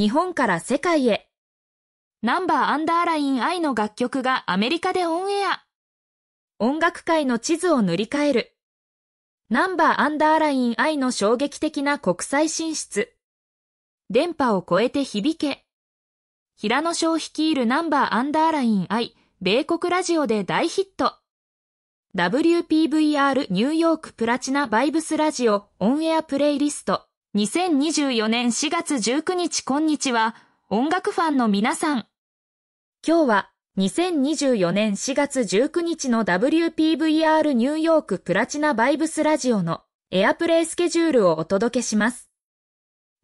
日本から世界へ。ナンバーアンダーライン I の楽曲がアメリカでオンエア。音楽界の地図を塗り替える。ナンバーアンダーライン I の衝撃的な国際進出。電波を超えて響け。平野翔率いるナンバーアンダーライン I、米国ラジオで大ヒット。WPVR ニューヨークプラチナバイブスラジオオンエアプレイリスト。2024年4月19日こんにちは音楽ファンの皆さん。今日は2024年4月19日の WPVR ニューヨークプラチナバイブスラジオのエアプレイスケジュールをお届けします。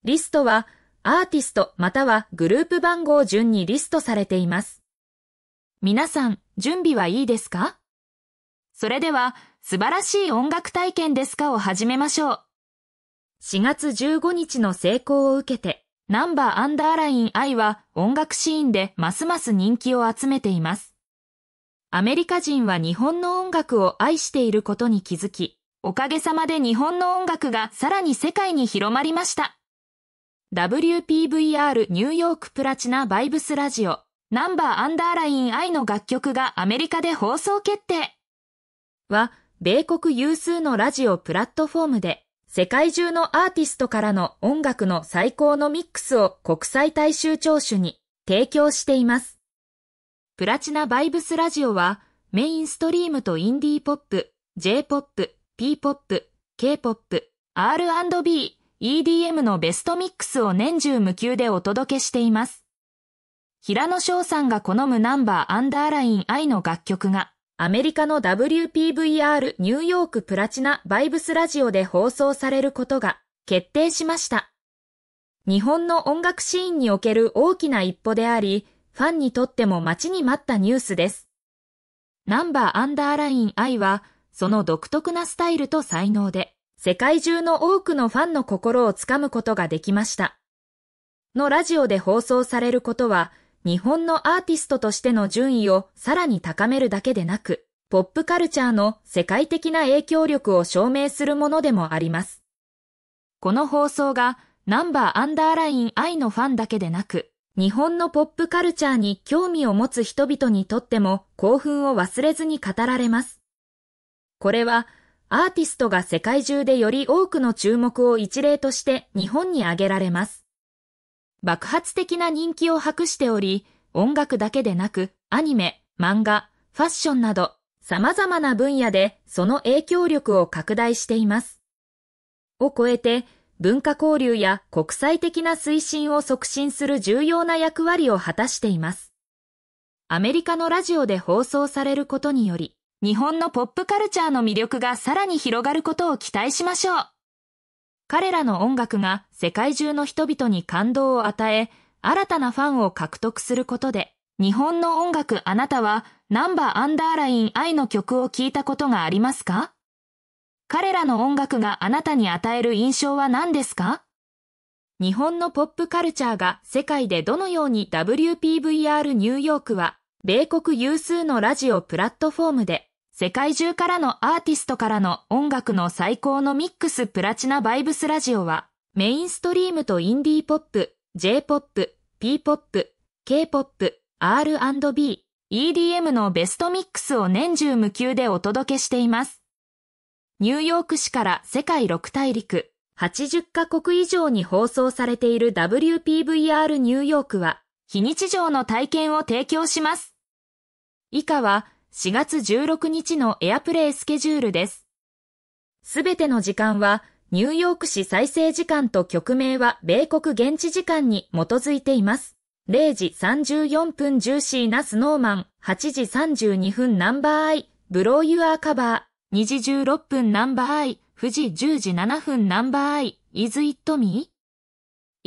リストはアーティストまたはグループ番号順にリストされています。皆さん、準備はいいですかそれでは、素晴らしい音楽体験ですかを始めましょう。4月15日の成功を受けて、ナンバーアンダーライン I は音楽シーンでますます人気を集めています。アメリカ人は日本の音楽を愛していることに気づき、おかげさまで日本の音楽がさらに世界に広まりました。WPVR ニューヨークプラチナバイブスラジオナンバーアンダーライン I の楽曲がアメリカで放送決定は米国有数のラジオプラットフォームで世界中のアーティストからの音楽の最高のミックスを国際大衆聴取に提供しています。プラチナバイブスラジオはメインストリームとインディーポップ、J-POP、P-POP、K-POP、R&B、EDM のベストミックスを年中無休でお届けしています。平野翔さんが好むナンバーアンダーライン I の楽曲がアメリカの WPVR ニューヨークプラチナバイブスラジオで放送されることが決定しました。日本の音楽シーンにおける大きな一歩であり、ファンにとっても待ちに待ったニュースです。ナンバーアンダーライン I は、その独特なスタイルと才能で、世界中の多くのファンの心をつかむことができました。のラジオで放送されることは、日本のアーティストとしての順位をさらに高めるだけでなく、ポップカルチャーの世界的な影響力を証明するものでもあります。この放送がナンバーアンダーライン I のファンだけでなく、日本のポップカルチャーに興味を持つ人々にとっても興奮を忘れずに語られます。これはアーティストが世界中でより多くの注目を一例として日本に挙げられます。爆発的な人気を博しており、音楽だけでなく、アニメ、漫画、ファッションなど、様々な分野でその影響力を拡大しています。を超えて、文化交流や国際的な推進を促進する重要な役割を果たしています。アメリカのラジオで放送されることにより、日本のポップカルチャーの魅力がさらに広がることを期待しましょう。彼らの音楽が世界中の人々に感動を与え、新たなファンを獲得することで、日本の音楽あなたはナンバーアンダーライン愛の曲を聴いたことがありますか彼らの音楽があなたに与える印象は何ですか日本のポップカルチャーが世界でどのように WPVR ニューヨークは米国有数のラジオプラットフォームで世界中からのアーティストからの音楽の最高のミックスプラチナバイブスラジオは、メインストリームとインディーポップ、J-POP、P-POP、K-POP、R&B、EDM のベストミックスを年中無休でお届けしています。ニューヨーク市から世界6大陸、80カ国以上に放送されている WPVR ニューヨークは、非日常の体験を提供します。以下は、4月16日のエアプレイスケジュールです。すべての時間はニューヨーク市再生時間と曲名は米国現地時間に基づいています。0時34分ジューシーなスノーマン、8時32分ナンバーアイ、ブローユアーカバー、2時16分ナンバーアイ、富士10時7分ナンバーアイ、ズイットミー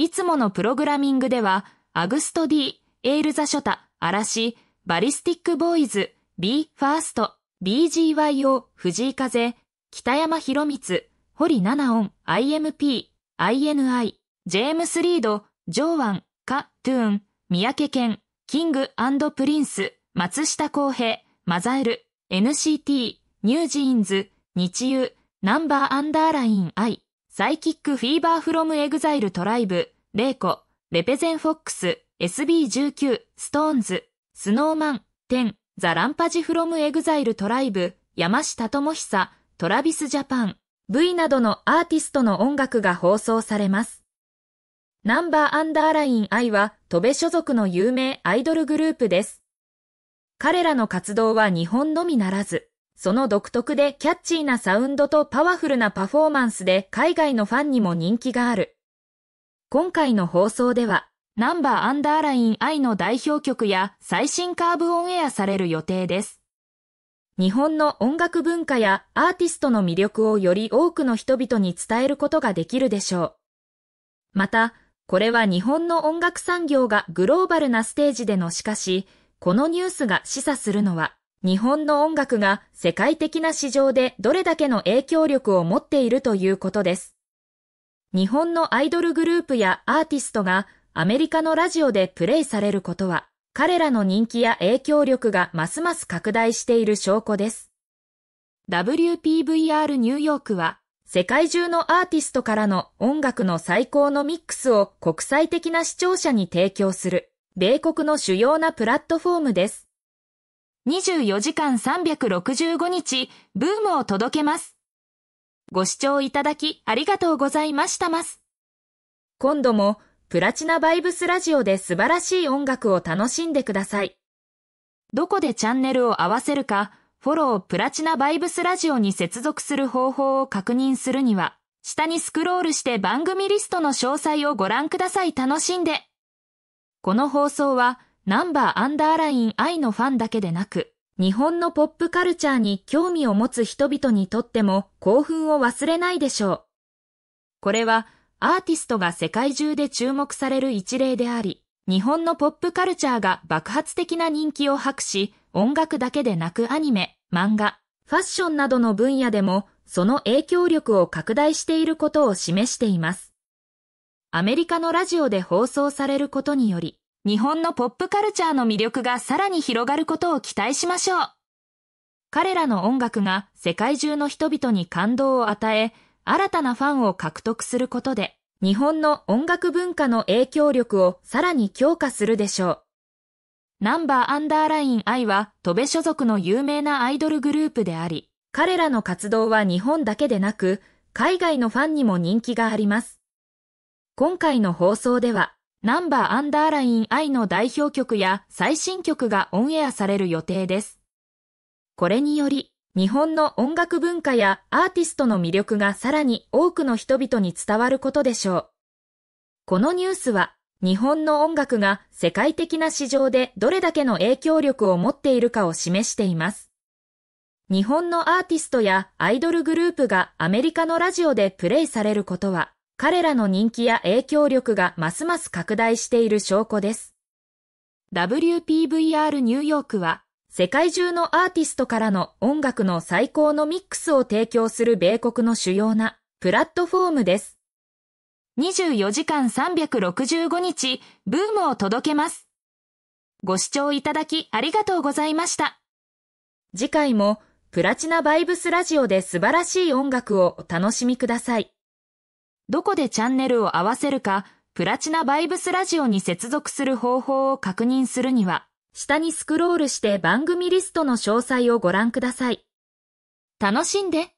いつものプログラミングでは、アグスト D、エールザショタ、嵐、バリスティックボーイズ、b ファースト BGYO 藤井風北山博光堀七音 IMP INI ジェームス・リードジョーワンカ・トゥーン三宅健キングアンド・プリンス松下洸平マザエル NCT ニュージーンズ日遊ナンバーアンダーラインアイ、サイキックフィーバーフロムエグザイルトライブレイコレペゼンフォックス SB19 ストーンズスノーマン10ザ・ランパジ・フロム・エグザイル・トライブ、山下智久、トラビス・ジャパン、V などのアーティストの音楽が放送されます。ナンバーアンダーライン I は、戸部所属の有名アイドルグループです。彼らの活動は日本のみならず、その独特でキャッチーなサウンドとパワフルなパフォーマンスで海外のファンにも人気がある。今回の放送では、ナンバーアンダーライン I の代表曲や最新カーブオンエアされる予定です。日本の音楽文化やアーティストの魅力をより多くの人々に伝えることができるでしょう。また、これは日本の音楽産業がグローバルなステージでのしかし、このニュースが示唆するのは、日本の音楽が世界的な市場でどれだけの影響力を持っているということです。日本のアイドルグループやアーティストがアメリカのラジオでプレイされることは、彼らの人気や影響力がますます拡大している証拠です。WPVR ニューヨークは、世界中のアーティストからの音楽の最高のミックスを国際的な視聴者に提供する、米国の主要なプラットフォームです。24時間365日、ブームを届けます。ご視聴いただきありがとうございましたます。今度もプラチナバイブスラジオで素晴らしい音楽を楽しんでください。どこでチャンネルを合わせるか、フォロープラチナバイブスラジオに接続する方法を確認するには、下にスクロールして番組リストの詳細をご覧ください楽しんで。この放送は、ナンバーアンダーライン愛のファンだけでなく、日本のポップカルチャーに興味を持つ人々にとっても興奮を忘れないでしょう。これはアーティストが世界中で注目される一例であり、日本のポップカルチャーが爆発的な人気を博し、音楽だけでなくアニメ、漫画、ファッションなどの分野でも、その影響力を拡大していることを示しています。アメリカのラジオで放送されることにより、日本のポップカルチャーの魅力がさらに広がることを期待しましょう。彼らの音楽が世界中の人々に感動を与え、新たなファンを獲得することで、日本の音楽文化の影響力をさらに強化するでしょう。ナンバーアンダーライン I は、戸部所属の有名なアイドルグループであり、彼らの活動は日本だけでなく、海外のファンにも人気があります。今回の放送では、ナンバーアンダーライン I の代表曲や最新曲がオンエアされる予定です。これにより、日本の音楽文化やアーティストの魅力がさらに多くの人々に伝わることでしょう。このニュースは日本の音楽が世界的な市場でどれだけの影響力を持っているかを示しています。日本のアーティストやアイドルグループがアメリカのラジオでプレイされることは、彼らの人気や影響力がますます拡大している証拠です。WPVR ニューヨークは世界中のアーティストからの音楽の最高のミックスを提供する米国の主要なプラットフォームです。24時間365日、ブームを届けます。ご視聴いただきありがとうございました。次回もプラチナバイブスラジオで素晴らしい音楽をお楽しみください。どこでチャンネルを合わせるか、プラチナバイブスラジオに接続する方法を確認するには、下にスクロールして番組リストの詳細をご覧ください。楽しんで